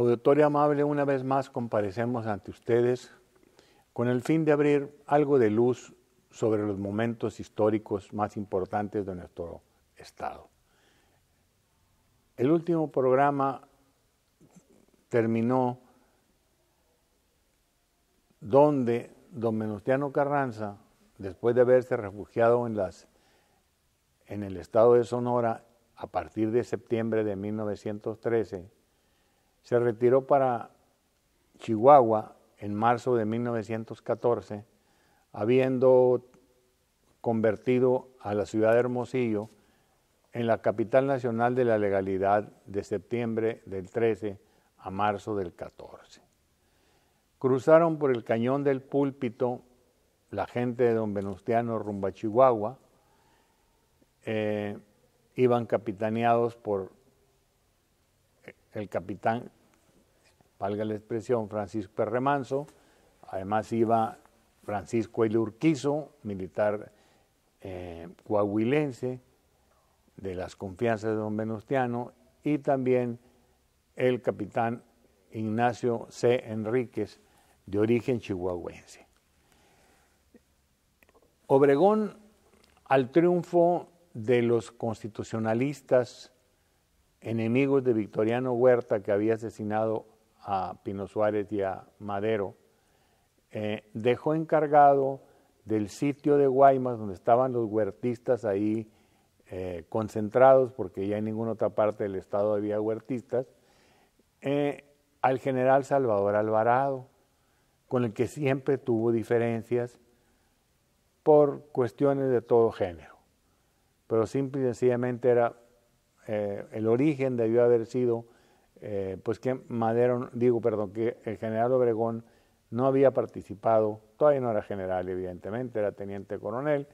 Auditorio amable, una vez más comparecemos ante ustedes con el fin de abrir algo de luz sobre los momentos históricos más importantes de nuestro Estado. El último programa terminó donde don Menustiano Carranza, después de haberse refugiado en, las, en el estado de Sonora a partir de septiembre de 1913, se retiró para Chihuahua en marzo de 1914, habiendo convertido a la ciudad de Hermosillo en la capital nacional de la legalidad de septiembre del 13 a marzo del 14. Cruzaron por el cañón del púlpito la gente de don Venustiano rumba Chihuahua, eh, iban capitaneados por el capitán, valga la expresión, Francisco Perremanso, además iba Francisco Elurquizo, militar eh, coahuilense de las confianzas de don Venustiano, y también el capitán Ignacio C. Enríquez, de origen chihuahuense. Obregón, al triunfo de los constitucionalistas enemigos de Victoriano Huerta, que había asesinado a Pino Suárez y a Madero, eh, dejó encargado del sitio de Guaymas, donde estaban los huertistas ahí eh, concentrados, porque ya en ninguna otra parte del estado había huertistas, eh, al general Salvador Alvarado, con el que siempre tuvo diferencias por cuestiones de todo género. Pero simple y sencillamente era eh, el origen debió haber sido eh, pues que Madero, digo, perdón, que el general Obregón no había participado, todavía no era general, evidentemente, era teniente coronel,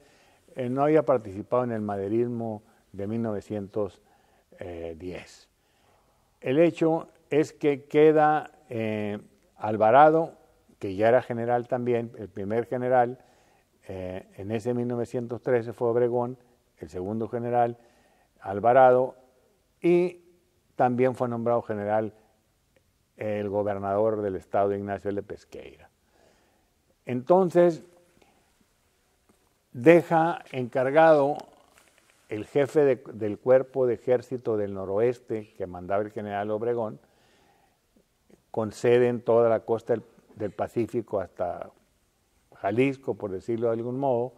eh, no había participado en el maderismo de 1910. El hecho es que queda Alvarado, que ya era general también, el primer general, en ese 1913 fue Obregón, el segundo general, Alvarado y también fue nombrado general el gobernador del estado Ignacio L. Pesqueira. Entonces, deja encargado el jefe del cuerpo de ejército del noroeste que mandaba el general Obregón, con sede en toda la costa del, Pacífico hasta Jalisco, por decirlo de algún modo,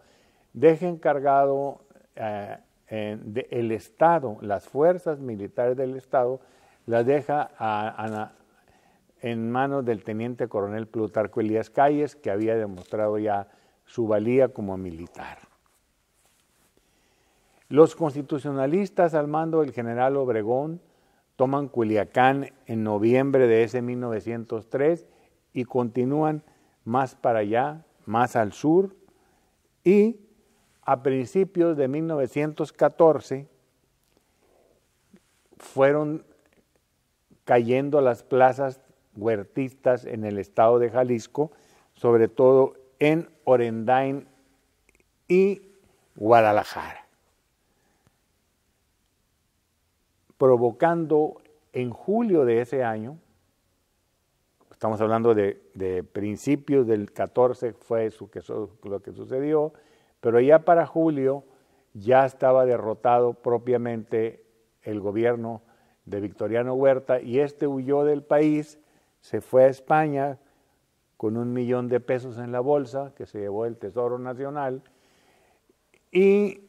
deja encargado eh, el Estado, las fuerzas militares del Estado, las deja en manos del teniente coronel Plutarco Elías Calles, que había demostrado ya su valía como militar. Los constitucionalistas al mando del general Obregón toman Culiacán en noviembre de ese 1903 y continúan más para allá, más al sur, y a principios de 1914 fueron cayendo las plazas huertistas en el estado de Jalisco, sobre todo en Orendain y Guadalajara, provocando en julio de ese año, estamos hablando de, principios del 14, fue lo que sucedió, pero ya para julio ya estaba derrotado propiamente el gobierno de Victoriano Huerta y este huyó del país, se fue a España con un millón de pesos en la bolsa que se llevó el Tesoro Nacional y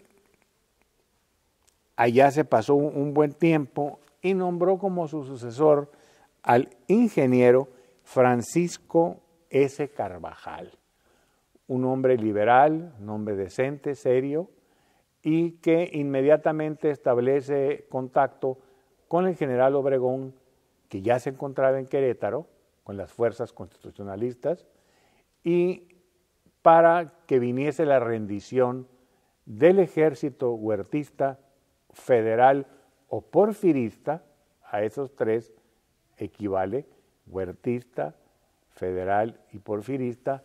allá se pasó un, buen tiempo y nombró como su sucesor al ingeniero Francisco S. Carvajal un hombre liberal, un hombre decente, serio, y que inmediatamente establece contacto con el general Obregón, que ya se encontraba en Querétaro, con las fuerzas constitucionalistas, y para que viniese la rendición del ejército huertista federal o porfirista, a esos tres equivale huertista, federal y porfirista,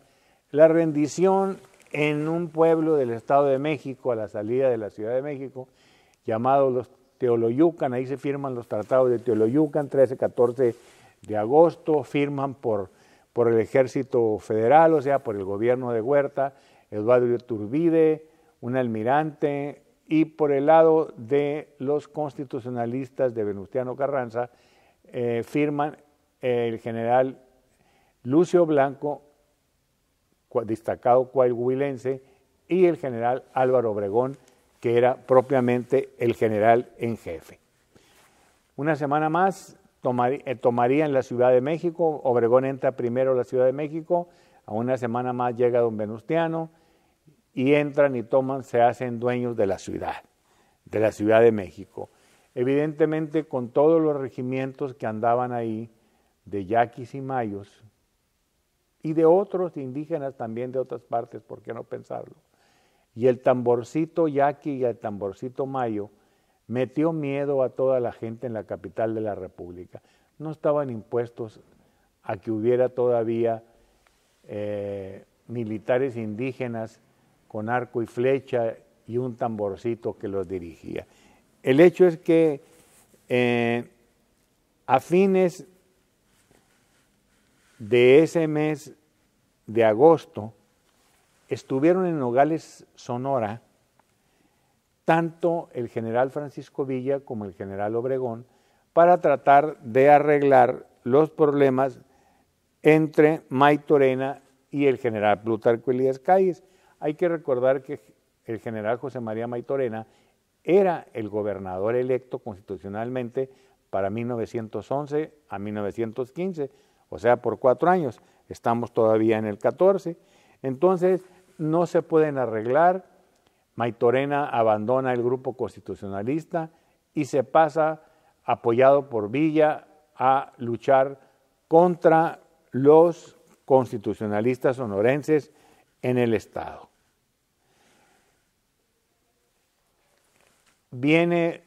la rendición en un pueblo del Estado de México, a la salida de la Ciudad de México, llamado los Teoloyucan, ahí se firman los tratados de Teoloyucan, 13, 14 de agosto, firman por, el ejército federal, o sea, por el gobierno de Huerta, Eduardo Iturbide, un almirante, y por el lado de los constitucionalistas de Venustiano Carranza, eh, firman el general Lucio Blanco destacado coahuilense, y el general Álvaro Obregón, que era propiamente el general en jefe. Una semana más tomarían eh, tomaría la Ciudad de México, Obregón entra primero a la Ciudad de México, a una semana más llega don Venustiano, y entran y toman, se hacen dueños de la ciudad, de la Ciudad de México. Evidentemente con todos los regimientos que andaban ahí, de yaquis y mayos, y de otros indígenas también de otras partes, ¿por qué no pensarlo? Y el tamborcito yaqui y el tamborcito mayo metió miedo a toda la gente en la capital de la República. No estaban impuestos a que hubiera todavía eh, militares indígenas con arco y flecha y un tamborcito que los dirigía. El hecho es que eh, a fines de ese mes de agosto estuvieron en Nogales, Sonora, tanto el general Francisco Villa como el general Obregón para tratar de arreglar los problemas entre Maitorena y el general Plutarco Elías Calles. Hay que recordar que el general José María Maitorena era el gobernador electo constitucionalmente para 1911 a 1915 o sea, por cuatro años. Estamos todavía en el 14. Entonces, no se pueden arreglar. Maitorena abandona el grupo constitucionalista y se pasa, apoyado por Villa, a luchar contra los constitucionalistas sonorenses en el Estado. Viene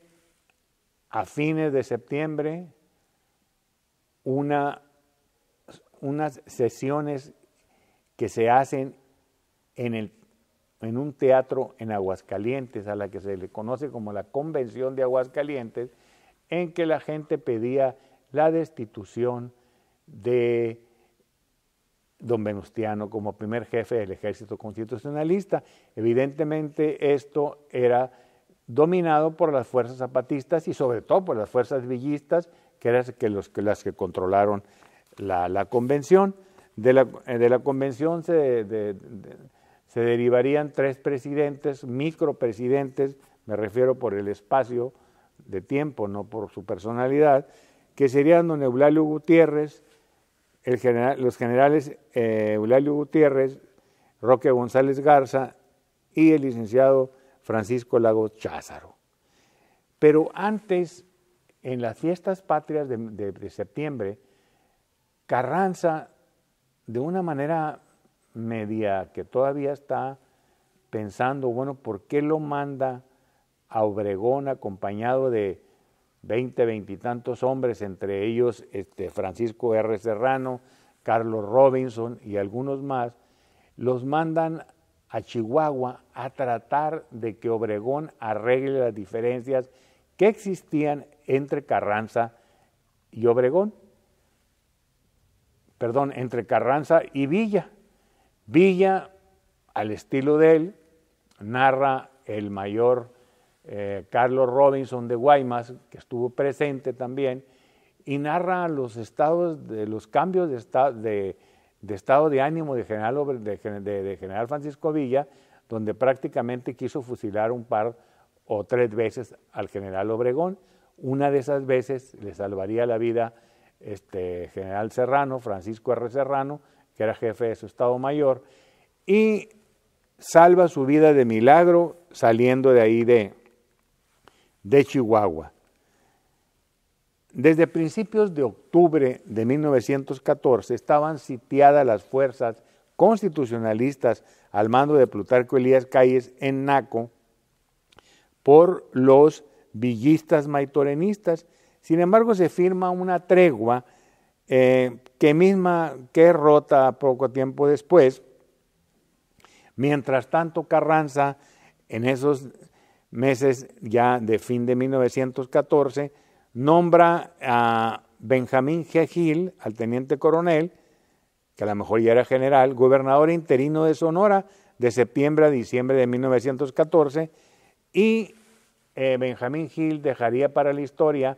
a fines de septiembre una unas sesiones que se hacen en, un teatro en Aguascalientes, a la que se le conoce como la Convención de Aguascalientes, en que la gente pedía la destitución de don Venustiano como primer jefe del ejército constitucionalista. Evidentemente esto era dominado por las fuerzas zapatistas y sobre todo por las fuerzas villistas, que eran las que controlaron la, convención. De la, eh, convención se, derivarían tres presidentes, micropresidentes, me refiero por el espacio de tiempo, no por su personalidad, que serían don Eulalio Gutiérrez, los generales eh, Eulalio Gutiérrez, Roque González Garza y el licenciado Francisco Lago Cházaro. Pero antes, en las fiestas patrias de septiembre, Carranza, de una manera media que todavía está pensando, bueno, ¿por qué lo manda a Obregón acompañado de 20, y tantos hombres, entre ellos este, Francisco R. Serrano, Carlos Robinson y algunos más, los mandan a Chihuahua a tratar de que Obregón arregle las diferencias que existían entre Carranza y Obregón perdón, entre Carranza y Villa. Villa, al estilo de él, narra el mayor eh, Carlos Robinson de Guaymas, que estuvo presente también, y narra los estados de los cambios de, de, estado de ánimo de general, de general Francisco Villa, donde prácticamente quiso fusilar un par o tres veces al general Obregón. Una de esas veces le salvaría la vida este, general Serrano, Francisco R. Serrano, que era jefe de su Estado Mayor, y salva su vida de milagro saliendo de ahí de, de Chihuahua. Desde principios de octubre de 1914 estaban sitiadas las fuerzas constitucionalistas al mando de Plutarco Elías Calles en Naco por los villistas maitorenistas sin embargo, se firma una tregua eh, que misma que rota poco tiempo después. Mientras tanto, Carranza, en esos meses ya de fin de 1914, nombra a Benjamín G. Gil, al teniente coronel, que a lo mejor ya era general, gobernador interino de Sonora de septiembre a diciembre de 1914, y eh, Benjamín Gil dejaría para la historia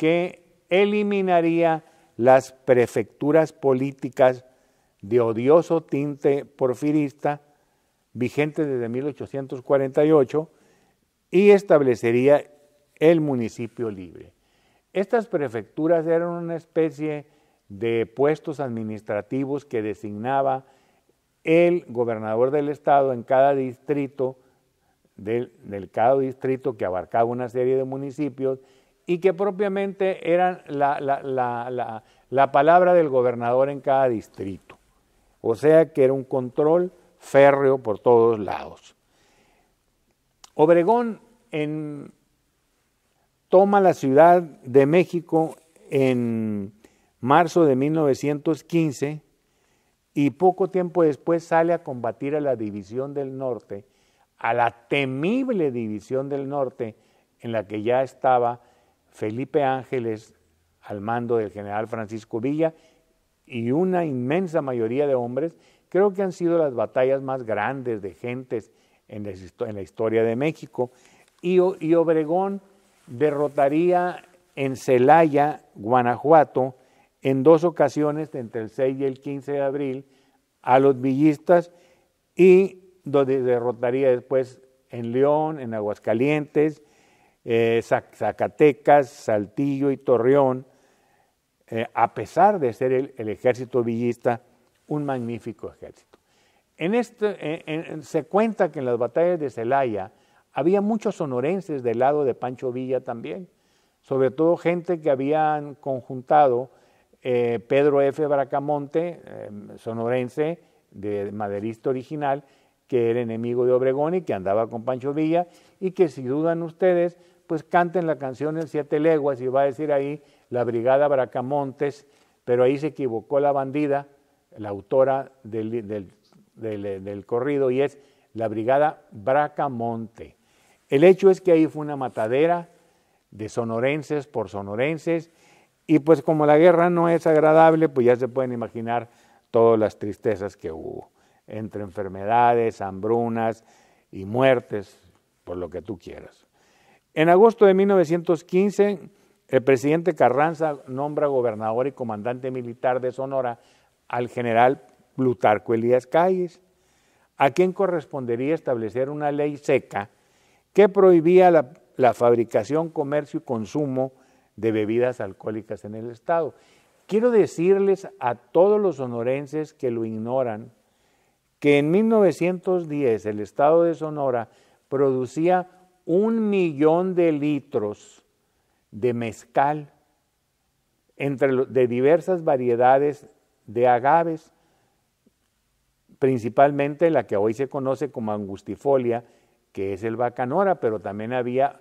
que eliminaría las prefecturas políticas de odioso tinte porfirista vigente desde 1848 y establecería el municipio libre. Estas prefecturas eran una especie de puestos administrativos que designaba el gobernador del estado en cada distrito, del, cada distrito que abarcaba una serie de municipios y que propiamente eran la, la palabra del gobernador en cada distrito. O sea que era un control férreo por todos lados. Obregón toma la Ciudad de México en marzo de 1915 y poco tiempo después sale a combatir a la División del Norte, a la temible División del Norte en la que ya estaba Felipe Ángeles al mando del general Francisco Villa y una inmensa mayoría de hombres, creo que han sido las batallas más grandes de gentes en, la historia de México. Y, Obregón derrotaría en Celaya, Guanajuato, en dos ocasiones, entre el 6 y el 15 de abril, a los villistas y donde derrotaría después en León, en Aguascalientes eh, Zacatecas, Saltillo y Torreón, eh, a pesar de ser el, ejército villista un magnífico ejército. Este, eh, en se cuenta que en las batallas de Celaya había muchos sonorenses del lado de Pancho Villa también, sobre todo gente que habían conjuntado Pedro F. Bracamonte, em, sonorense, de maderista original, que era enemigo de Obregón y que andaba con Pancho Villa, y que si dudan ustedes, pues canten la canción en siete leguas y va a decir ahí la Brigada Bracamontes, pero ahí se equivocó la bandida, la autora del, del corrido, y es la Brigada Bracamonte. El hecho es que ahí fue una matadera de sonorenses por sonorenses, y pues como la guerra no es agradable, pues ya se pueden imaginar todas las tristezas que hubo, entre enfermedades, hambrunas y muertes, por lo que tú quieras. En agosto de 1915, el presidente Carranza nombra gobernador y comandante militar de Sonora al general Plutarco Elías Calles, a quien correspondería establecer una ley seca que prohibía la, la fabricación, comercio y consumo de bebidas alcohólicas en el Estado. Quiero decirles a todos los sonorenses que lo ignoran que en 1910 el Estado de Sonora producía un millón de litros de mezcal entre de diversas variedades de agaves, principalmente la que hoy se conoce como angustifolia, que es el bacanora, pero también había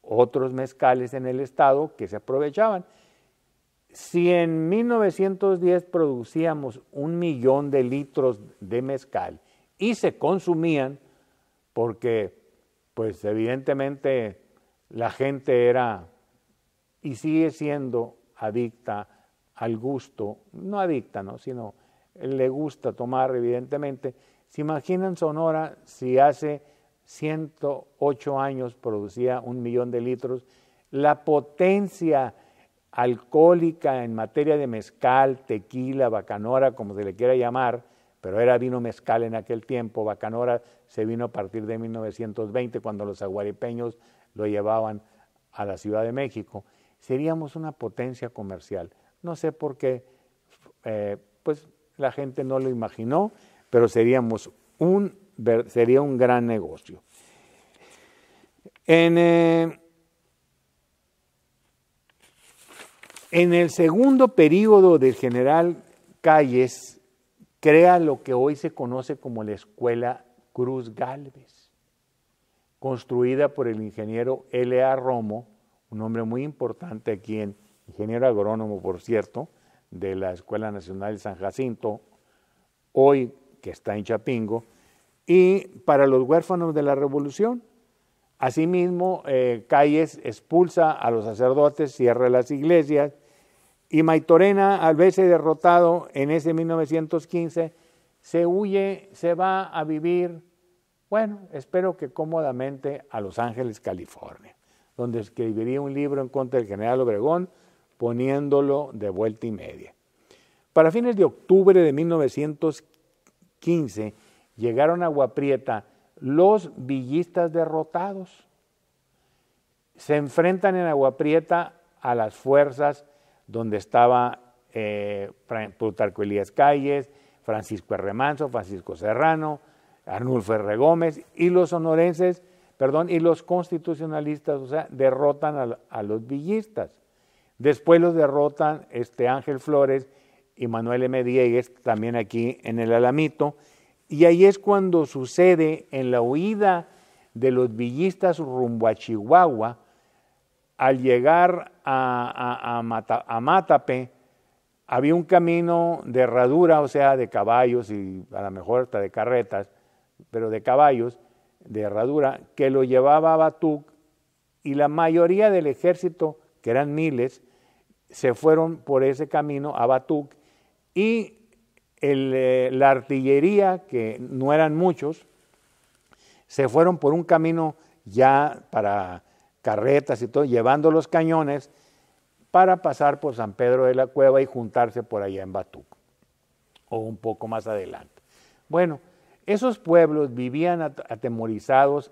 otros mezcales en el estado que se aprovechaban. Si en 1910 producíamos un millón de litros de mezcal y se consumían, porque pues evidentemente la gente era y sigue siendo adicta al gusto, no adicta, ¿no? sino le gusta tomar, evidentemente. Se imaginan Sonora si hace 108 años producía un millón de litros, la potencia alcohólica en materia de mezcal, tequila, bacanora, como se le quiera llamar, pero era vino mezcal en aquel tiempo, bacanora se vino a partir de 1920 cuando los aguaripeños lo llevaban a la Ciudad de México. Seríamos una potencia comercial. No sé por qué, eh, pues la gente no lo imaginó, pero seríamos un, sería un gran negocio. En, eh, en el segundo periodo del general Calles, crea lo que hoy se conoce como la Escuela Cruz Galvez, construida por el ingeniero L.A. Romo, un hombre muy importante aquí en ingeniero agrónomo, por cierto, de la Escuela Nacional de San Jacinto, hoy que está en Chapingo, y para los huérfanos de la Revolución. Asimismo, eh, Calles expulsa a los sacerdotes, cierra las iglesias, y Maitorena, al verse derrotado en ese 1915, se huye, se va a vivir bueno, espero que cómodamente a Los Ángeles, California, donde escribiría un libro en contra del general Obregón, poniéndolo de vuelta y media. Para fines de octubre de 1915 llegaron a Guaprieta los villistas derrotados. Se enfrentan en Aguaprieta a las fuerzas donde estaba eh, Plutarco Elías Calles, Francisco Herremanso, Francisco Serrano, Arnulfo R. Gómez y los sonorenses, perdón, y los constitucionalistas, o sea, derrotan a, los villistas. Después los derrotan este Ángel Flores y Manuel M. Diegues, también aquí en el Alamito. Y ahí es cuando sucede en la huida de los villistas rumbo a Chihuahua, al llegar a, a, había un camino de herradura, o sea, de caballos y a lo mejor hasta de carretas, pero de caballos, de herradura, que lo llevaba a Batuc y la mayoría del ejército, que eran miles, se fueron por ese camino a Batuc y eh, la artillería, que no eran muchos, se fueron por un camino ya para carretas y todo, llevando los cañones para pasar por San Pedro de la Cueva y juntarse por allá en Batuc, o un poco más adelante. Bueno, esos pueblos vivían atemorizados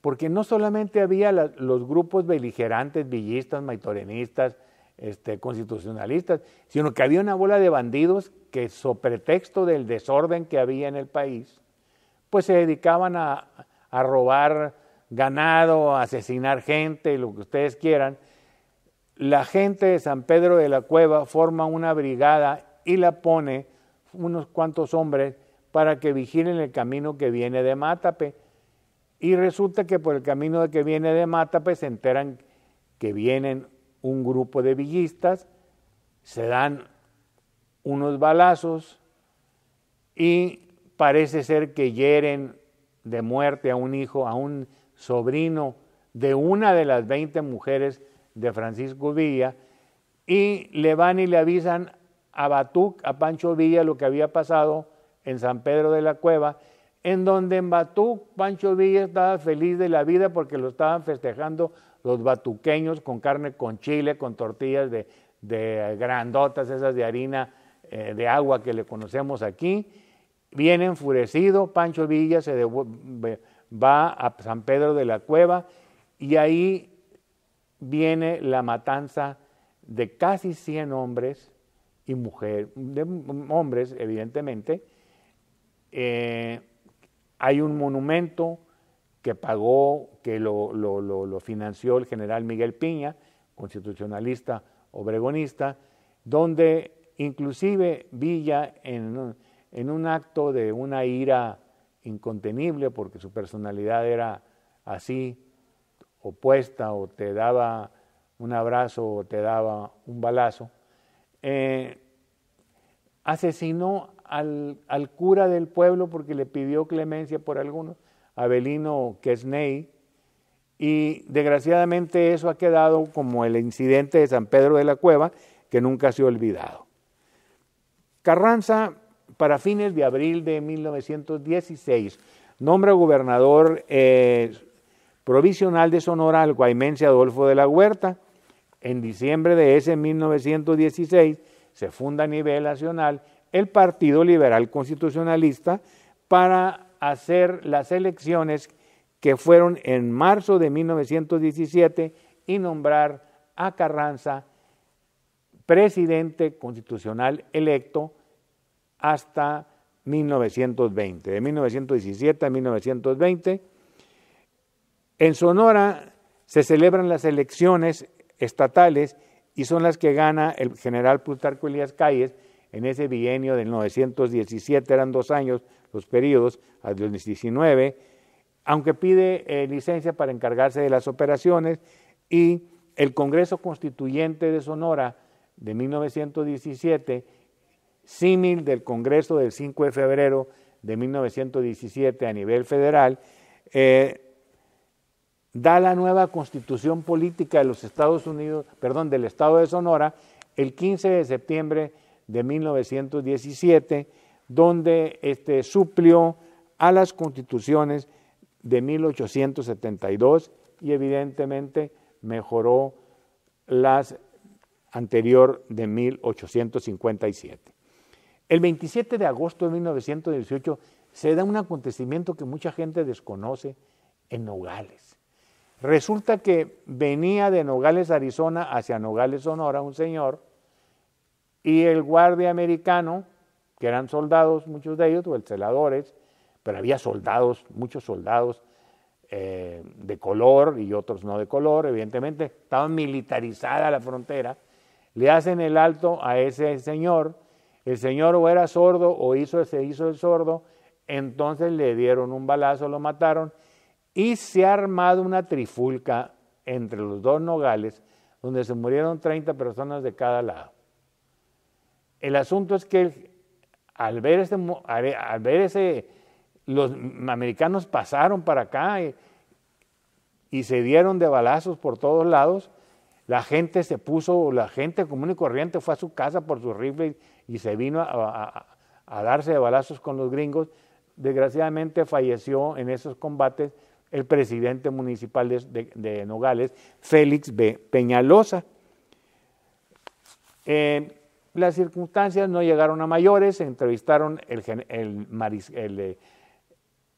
porque no solamente había los grupos beligerantes, villistas, maitorenistas, este, constitucionalistas, sino que había una bola de bandidos que, so pretexto del desorden que había en el país, pues se dedicaban a, a robar ganado, a asesinar gente, lo que ustedes quieran. La gente de San Pedro de la Cueva forma una brigada y la pone unos cuantos hombres para que vigilen el camino que viene de Mátape. Y resulta que por el camino que viene de Mátape se enteran que vienen un grupo de villistas, se dan unos balazos y parece ser que hieren de muerte a un hijo, a un sobrino de una de las 20 mujeres de Francisco Villa y le van y le avisan a Batuc, a Pancho Villa, lo que había pasado en San Pedro de la Cueva, en donde en Batú Pancho Villa estaba feliz de la vida porque lo estaban festejando los batuqueños con carne con chile, con tortillas de, grandotas, esas de harina eh, de agua que le conocemos aquí. viene enfurecido, Pancho Villa se va a San Pedro de la Cueva y ahí viene la matanza de casi 100 hombres y mujeres, de hombres evidentemente, eh, hay un monumento que pagó, que lo, financió el general Miguel Piña, constitucionalista obregonista, donde inclusive Villa, en, un acto de una ira incontenible, porque su personalidad era así, opuesta, o te daba un abrazo o te daba un balazo, eh, asesinó al, cura del pueblo porque le pidió clemencia por algunos, Abelino Quesney, y desgraciadamente eso ha quedado como el incidente de San Pedro de la Cueva que nunca se ha olvidado. Carranza, para fines de abril de 1916, nombra gobernador eh, provisional de Sonora al guaymense Adolfo de la Huerta. En diciembre de ese 1916 se funda a nivel nacional el Partido Liberal Constitucionalista para hacer las elecciones que fueron en marzo de 1917 y nombrar a Carranza presidente constitucional electo hasta 1920, de 1917 a 1920. En Sonora se celebran las elecciones estatales y son las que gana el general Plutarco Elías Calles, en ese bienio del 917, eran dos años los periodos, al 2019, aunque pide eh, licencia para encargarse de las operaciones y el Congreso Constituyente de Sonora de 1917, símil del Congreso del 5 de febrero de 1917 a nivel federal, eh, da la nueva constitución política de los Estados Unidos, perdón, del Estado de Sonora, el 15 de septiembre de 1917, donde este, suplió a las constituciones de 1872 y evidentemente mejoró las anterior de 1857. El 27 de agosto de 1918 se da un acontecimiento que mucha gente desconoce en Nogales. Resulta que venía de Nogales, Arizona, hacia Nogales, Sonora, un señor, y el guardia americano, que eran soldados, muchos de ellos, o el celadores, pero había soldados, muchos soldados eh, de color y otros no de color, evidentemente, estaba militarizada la frontera, le hacen el alto a ese señor, el señor o era sordo o hizo, se hizo el sordo, entonces le dieron un balazo, lo mataron y se ha armado una trifulca entre los dos nogales donde se murieron 30 personas de cada lado. El asunto es que al ver, ese, al ver ese, los americanos pasaron para acá y, se dieron de balazos por todos lados. La gente se puso, la gente común y corriente fue a su casa por su rifle y se vino a, darse de balazos con los gringos. Desgraciadamente falleció en esos combates el presidente municipal de, Nogales, Félix B. Peñalosa. Eh, las circunstancias no llegaron a mayores, entrevistaron el, eh,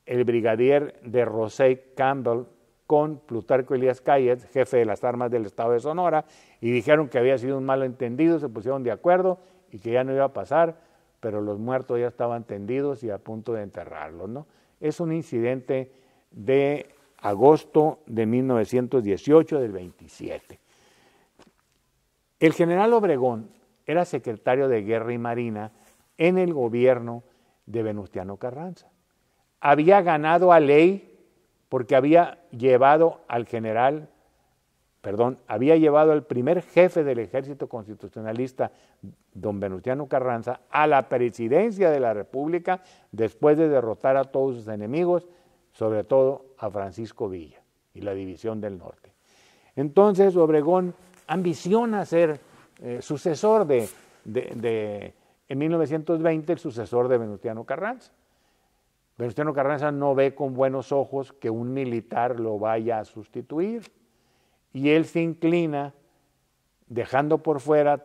el, brigadier de Rosé Campbell con Plutarco Elías Calles, jefe de las armas del Estado de Sonora, y dijeron que había sido un malentendido, se pusieron de acuerdo y que ya no iba a pasar, pero los muertos ya estaban tendidos y a punto de enterrarlos. ¿no? Es un incidente de agosto de 1918, del 27. El general Obregón era secretario de Guerra y Marina en el gobierno de Venustiano Carranza. Había ganado a ley porque había llevado al general, perdón, había llevado al primer jefe del ejército constitucionalista, don Venustiano Carranza, a la presidencia de la República después de derrotar a todos sus enemigos, sobre todo a Francisco Villa y la División del Norte. Entonces Obregón ambiciona ser eh, sucesor de, en 1920, el sucesor de Venustiano Carranza. Venustiano Carranza no ve con buenos ojos que un militar lo vaya a sustituir y él se inclina dejando por fuera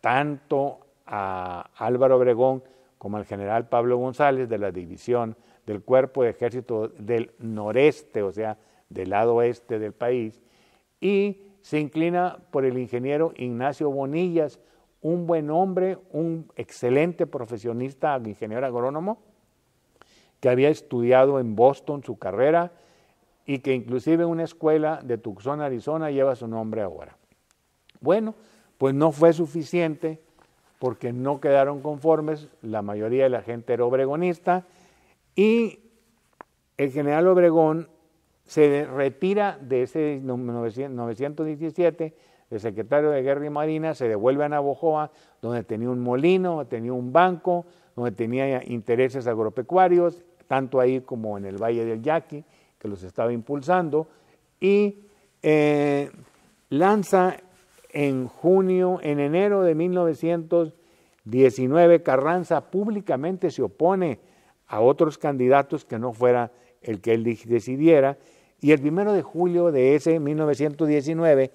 tanto a Álvaro Obregón como al general Pablo González de la división del cuerpo de ejército del noreste, o sea, del lado oeste del país, y se inclina por el ingeniero Ignacio Bonillas, un buen hombre, un excelente profesionista, ingeniero agrónomo, que había estudiado en Boston su carrera y que inclusive una escuela de Tucson, Arizona, lleva su nombre ahora. Bueno, pues no fue suficiente porque no quedaron conformes, la mayoría de la gente era obregonista y el general Obregón se retira de ese 917 el secretario de Guerra y Marina, se devuelve a Navojoa, donde tenía un molino, tenía un banco, donde tenía intereses agropecuarios, tanto ahí como en el Valle del Yaqui, que los estaba impulsando, y eh, lanza en junio, en enero de 1919, Carranza públicamente se opone a otros candidatos que no fuera el que él decidiera, y el primero de julio de ese 1919,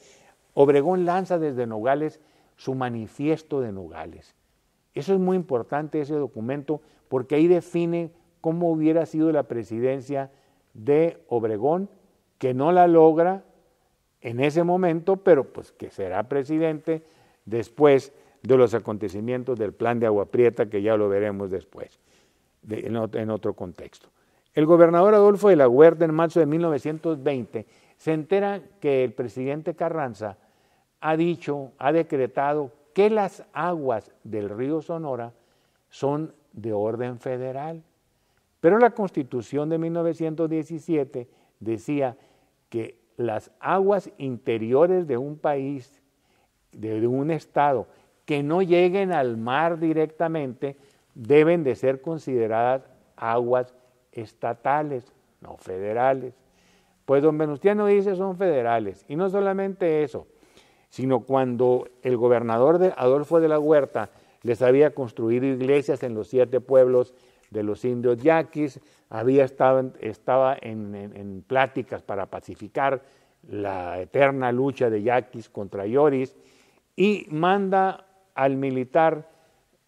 Obregón lanza desde Nogales su manifiesto de Nogales. Eso es muy importante, ese documento, porque ahí define cómo hubiera sido la presidencia de Obregón, que no la logra en ese momento, pero pues que será presidente después de los acontecimientos del plan de Agua Prieta, que ya lo veremos después, en, otro contexto. El gobernador Adolfo de la Huerta en marzo de 1920 se entera que el presidente Carranza ha dicho, ha decretado que las aguas del río Sonora son de orden federal. Pero la constitución de 1917 decía que las aguas interiores de un país, de, un estado, que no lleguen al mar directamente, deben de ser consideradas aguas estatales, no federales. Pues don Venustiano dice son federales. Y no solamente eso, sino cuando el gobernador de Adolfo de la Huerta les había construido iglesias en los siete pueblos de los indios yaquis, había estaba en, pláticas para pacificar la eterna lucha de yaquis contra yoris, y manda al militar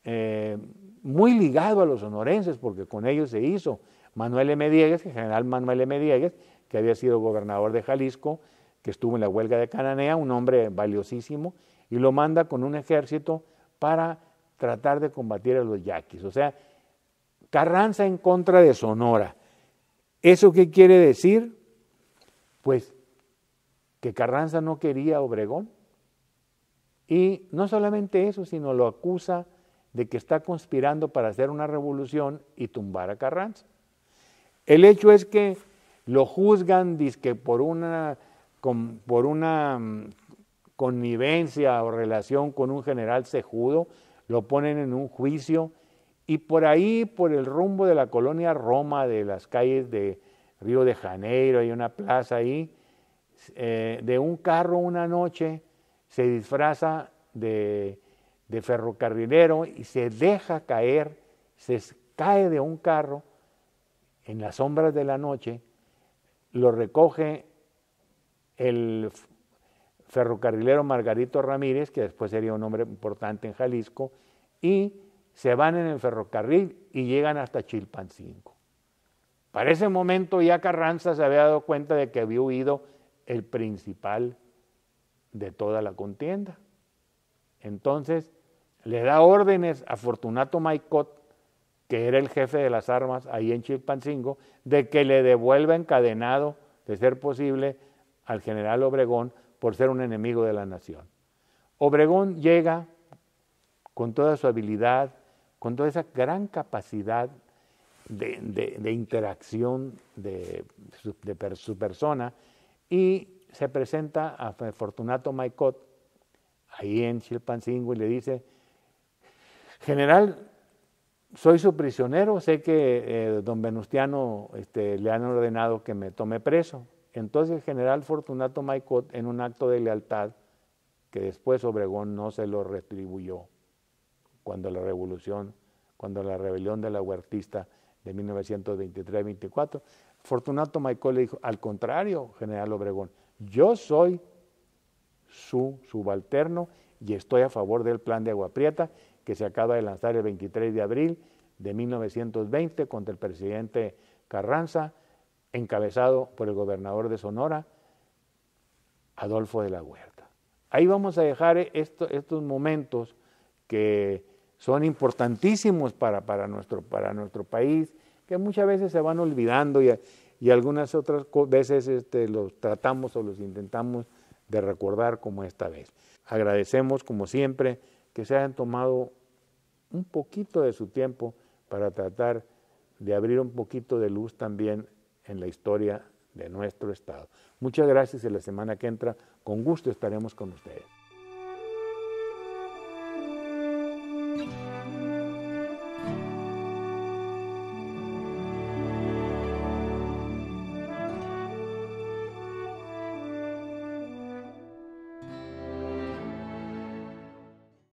eh, muy ligado a los sonorenses, porque con ellos se hizo, Manuel M. Diegues, el general Manuel M. Diegues, que había sido gobernador de Jalisco, que estuvo en la huelga de Cananea, un hombre valiosísimo, y lo manda con un ejército para tratar de combatir a los yaquis. O sea, Carranza en contra de Sonora. ¿Eso qué quiere decir? Pues que Carranza no quería a Obregón. Y no solamente eso, sino lo acusa de que está conspirando para hacer una revolución y tumbar a Carranza. El hecho es que lo juzgan dizque por una, por una mm, connivencia o relación con un general cejudo, lo ponen en un juicio y por ahí, por el rumbo de la colonia Roma, de las calles de Río de Janeiro, hay una plaza ahí, eh, de un carro una noche se disfraza de, de ferrocarrilero y se deja caer, se cae de un carro en las sombras de la noche, lo recoge el ferrocarrilero Margarito Ramírez, que después sería un hombre importante en Jalisco, y se van en el ferrocarril y llegan hasta Chilpancingo. Para ese momento ya Carranza se había dado cuenta de que había huido el principal de toda la contienda. Entonces le da órdenes a Fortunato Maicot que era el jefe de las armas ahí en Chilpancingo, de que le devuelva encadenado, de ser posible, al general Obregón por ser un enemigo de la nación. Obregón llega con toda su habilidad, con toda esa gran capacidad de, interacción de, su persona y se presenta a Fortunato Maicot ahí en Chilpancingo y le dice, general, soy su prisionero, sé que eh, don Venustiano este, le han ordenado que me tome preso. Entonces el general Fortunato Maicot, en un acto de lealtad, que después Obregón no se lo retribuyó, cuando la revolución, cuando la rebelión de la huertista de 1923-24, Fortunato Maicot le dijo, al contrario, general Obregón, yo soy su subalterno y estoy a favor del plan de Agua Prieta que se acaba de lanzar el 23 de abril de 1920 contra el presidente Carranza, encabezado por el gobernador de Sonora, Adolfo de la Huerta. Ahí vamos a dejar estos momentos que son importantísimos para, para, nuestro, para nuestro país, que muchas veces se van olvidando y, y algunas otras veces este, los tratamos o los intentamos de recordar como esta vez. Agradecemos, como siempre, que se hayan tomado un poquito de su tiempo para tratar de abrir un poquito de luz también en la historia de nuestro Estado. Muchas gracias y la semana que entra con gusto estaremos con ustedes.